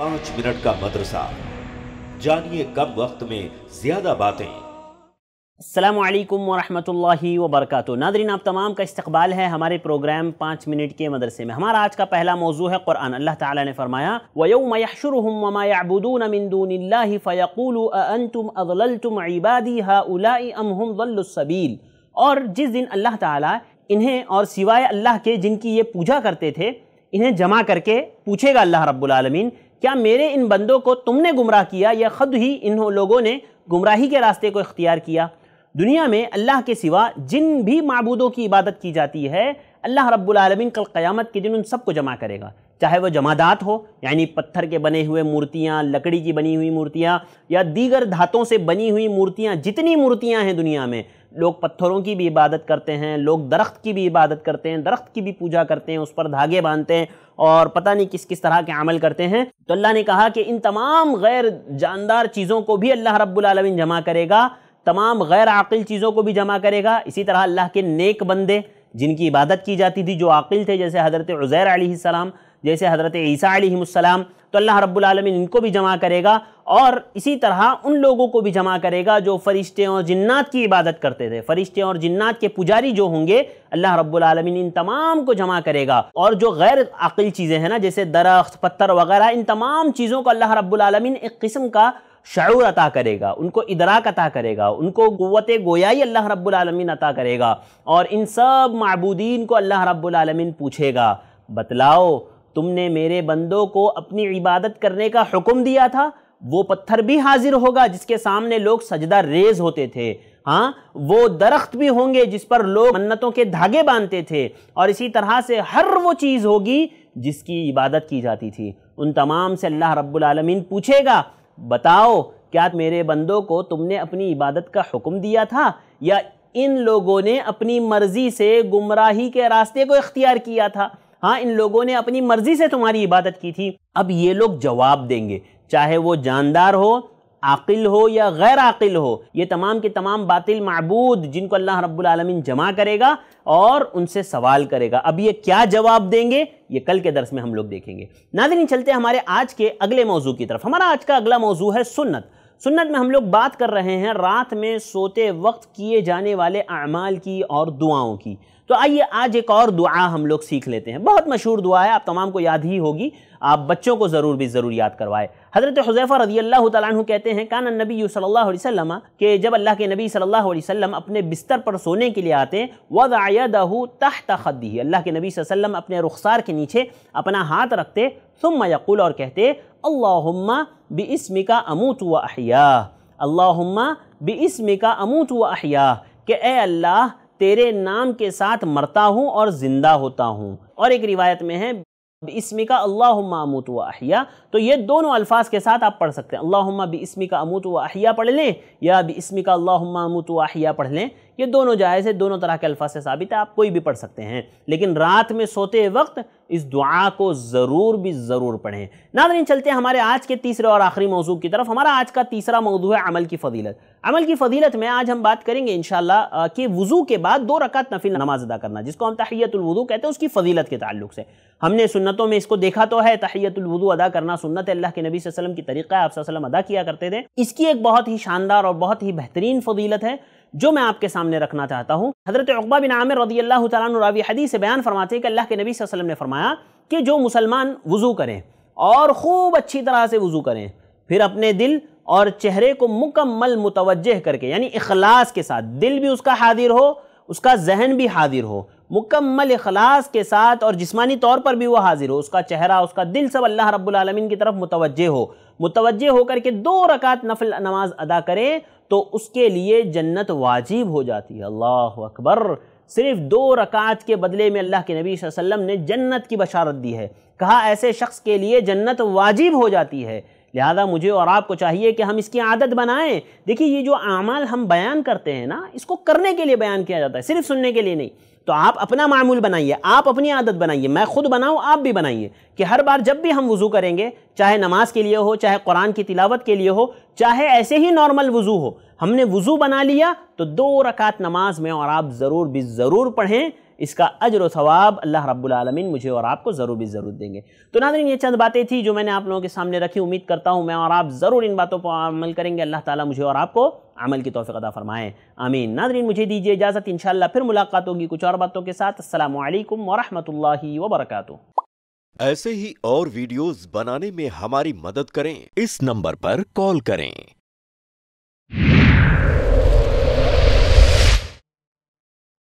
पांच मिनट का मदरसा जानिए कम वक्त में ज्यादा बातें अल्लाम वरहमतुल्लाहि वरक नादरीन आप तमाम का इस्तबाल है हमारे प्रोग्राम पाँच मिनट के मदरसे में हमारा आज का पहला मौजू है कुरान अल्लाह ताला ने फरमाया तुम वयूमशरमिंदूनफ़यक़ूलतुमबादी और जिस दिन अल्लाह ताला इन्हें और सिवाय अल्लाह के जिनकी ये पूजा करते थे इन्हें जमा करके पूछेगा अल्लाह रब्बुल रबालमीन क्या मेरे इन बंदों को तुमने गुमराह किया या ख़ुद ही इन लोगों ने गुमराही के रास्ते को इख्तियार किया दुनिया में अल्लाह के सिवा जिन भी मबूदों की इबादत की जाती है अल्लाह रब्लमिन कल क़्यामत के दिन उन सबको जमा करेगा चाहे वह जमादात हो यानी पत्थर के बने हुए मूर्तियाँ लकड़ी की बनी हुई मूर्तियाँ या दीगर धातों से बनी हुई मूर्तियाँ जितनी मूर्तियाँ हैं दुनिया में लोग पत्थरों की भी इबादत करते हैं लोग दरख्त की भी इबादत करते हैं दरख्त की भी पूजा करते हैं उस पर धागे बांधते हैं और पता नहीं किस किस तरह के अमल करते हैं तो अल्लाह ने कहा कि इन तमाम गैर जानदार चीज़ों को भी अल्लाह रब्बुलमीन जमा करेगा तमाम गैर आकिल चीज़ों को भी जमा करेगा इसी तरह अल्लाह के नेक बंदे जिनकी इबादत की जाती थी जो आकिल थे जैसे हज़रत उज़ैर सलाम जैसे हज़रत ईसा आलम तो अल्लाह रब्लम इनको भी जमा करेगा और इसी तरह उन लोगों को भी जमा करेगा जो फरिश्ते और जिन्नात की इबादत करते थे फरिश्ते और जन्नात के पुजारी जो होंगे अल्लाह रब्लमिन इन तमाम को जमा करेगा और जो गैर अक़िल चीज़ें हैं ना जैसे दरख्त पत्थर वगैरह इन तमाम चीज़ों को अल्लाह रब्लम एक किस्म का शूर अता करेगा उनको इदराक अता करेगा उनको क़वत गोयाई अल्लाह रब्लमिन अता करेगा और इन सब मबूदीन को अल्लाह रब्लमिन पूछेगा बतलाओ तुमने मेरे बंदों को अपनी इबादत करने का हुक्म दिया था वो पत्थर भी हाजिर होगा जिसके सामने लोग सजदा रेज होते थे हाँ वो दरख्त भी होंगे जिस पर लोग मन्नतों के धागे बांधते थे और इसी तरह से हर वो चीज़ होगी जिसकी इबादत की जाती थी उन तमाम से अल्लाह रब्बुल पूछेगा बताओ क्या मेरे बंदों को तुमने अपनी इबादत का हुक्म दिया था या इन लोगों ने अपनी मर्ज़ी से गुमराही के रास्ते को इख्तियार किया था हाँ इन लोगों ने अपनी मर्जी से तुम्हारी इबादत की थी अब ये लोग जवाब देंगे चाहे वो जानदार हो आकिल हो या गैर आकिल हो ये तमाम के तमाम बातिल मबूद जिनको अल्लाह रब्बुल जमा करेगा और उनसे सवाल करेगा अब ये क्या जवाब देंगे ये कल के दरस में हम लोग देखेंगे नाजरीन चलते हमारे आज के अगले मौजू की तरफ हमारा आज का अगला मौजू है सुन्नत सुन्नत में हम लोग बात कर रहे हैं रात में सोते वक्त किए जाने वाले अमाल की और दुआओं की तो आइए आज एक और दुआ हम लोग सीख लेते हैं बहुत मशहूर दुआ है आप तमाम को याद ही होगी आप बच्चों को ज़रूर भी ज़रूर याद करवाए हज़रत हुजैफ़ा रदी अल्लाह तु कहते हैं कान नबी सल्लल्लाहु अलैहि वसल्लम के जब अल्लाह के नबी सल्लल्लाहु अलैहि वसल्लम अपने बिस्तर पर सोने के लिए आते हैं वद आयदहू तहत तखदी अल्लाह के नबी वसल्लम अपने रुखसार के नीचे अपना हाथ रखते सुम यकुल और कहते अल्लाहुम्मा बिस्मी का अमूत व अहिया अल्लाहुम्मा बिस्मी का अमूत व अहिया के ए अल्लाह तेरे नाम के साथ मरता हूँ और ज़िंदा होता हूँ और एक रिवायत में है इसमिका अल्लाह अमूत व अहिया तो ये दोनों अल्फाज के साथ आप पढ़ सकते हैं अल्लाह बी का अमूत व अहिया पढ़ लें या बी इसमिका अल्लाह अमूत व अहिया पढ़ लें ये दोनों जायज़ है दोनों तरह के अल्फाज से साबित है आप कोई भी पढ़ सकते हैं लेकिन रात में सोते वक्त इस दुआ को ज़रूर भी ज़रूर पढ़ें नादरीन चलते हैं हमारे आज के तीसरे और आखिरी मौजू की तरफ हमारा आज का तीसरा मौजू है अमल की फ़जीलत अमल की फ़जीलत में आज हम बात करेंगे इन कि वज़ू के बाद दो रकात नफिल नमाज अदा करना जिसको हम तहियतुलवज़ू कहते हैं उसकी फ़जीलत के ताल्लुक से हमने सुन्नतों में इसको देखा तो है तहियतुलवज़ू अदा करना सुन्नत अल्लाह के नबी वसल्लम की तरीक़ा आप वसल्लम अदा किया करते थे इसकी एक बहुत ही शानदार और बहुत ही बेहतरीन फ़जीलत है जो मैं आपके सामने रखना चाहता हूँ हज़रत अकबा बिन आमिर रदी अल्लाह तरावी हदीस से बयान फरमाते हैं कि अल्लाह के नबी वसल्लम ने फरमाया कि जो मुसलमान वज़ू करें और ख़ूब अच्छी तरह से वज़ू करें फिर अपने दिल और चेहरे को मुकम्मल मुतवजह करके यानी अखलास के साथ दिल भी उसका हाजिर हो उसका जहन भी हाजिर हो मुकम्मल अखलास के साथ और जिस्मानी तौर पर भी वो हाजिर हो उसका चेहरा उसका दिल सब अल्लाह रब्बुल रबालमीन की तरफ मुतवजह हो मुतवजह होकर के दो रकात नफल नमाज अदा करें तो उसके लिए जन्नत वाजिब हो जाती है अल्लाह अकबर सिर्फ दो रकात के बदले में अल्लाह के नबी वसल्लम ने जन्नत की बशारत दी है कहा ऐसे शख्स के लिए जन्नत वाजिब हो जाती है लिहाजा मुझे और आपको चाहिए कि हम इसकी आदत बनाएं देखिए ये जो अमाल हम बयान करते हैं ना इसको करने के लिए बयान किया जाता है सिर्फ सुनने के लिए नहीं तो आप अपना मामूल बनाइए आप अपनी आदत बनाइए मैं खुद बनाऊँ आप भी बनाइए कि हर बार जब भी हम वज़ू करेंगे चाहे नमाज के लिए हो चाहे कुरान की तिलावत के लिए हो चाहे ऐसे ही नॉर्मल वज़ू हो हमने वज़ू बना लिया तो दो रकात नमाज में और आप ज़रूर भी ज़रूर पढ़ें इसका अजर सवाब अल्लाह रब्बुल आलमीन मुझे और आपको ज़रूर भी ज़रूर देंगे तो नाजरीन ये चंद बातें थी जो मैंने आप लोगों के सामने रखी उम्मीद करता हूँ मैं और आप ज़रूर इन बातों पर अमल करेंगे अल्लाह ताला मुझे और आपको अमल की तोफ़ी अदा फरमाए आमीन नादरीन मुझे दीजिए इजाज़त इन फिर मुलाकात होगी कुछ और बातों के साथ असल वरहमल वबरक ऐसे ही और वीडियोस बनाने में हमारी मदद करें इस नंबर पर कॉल करें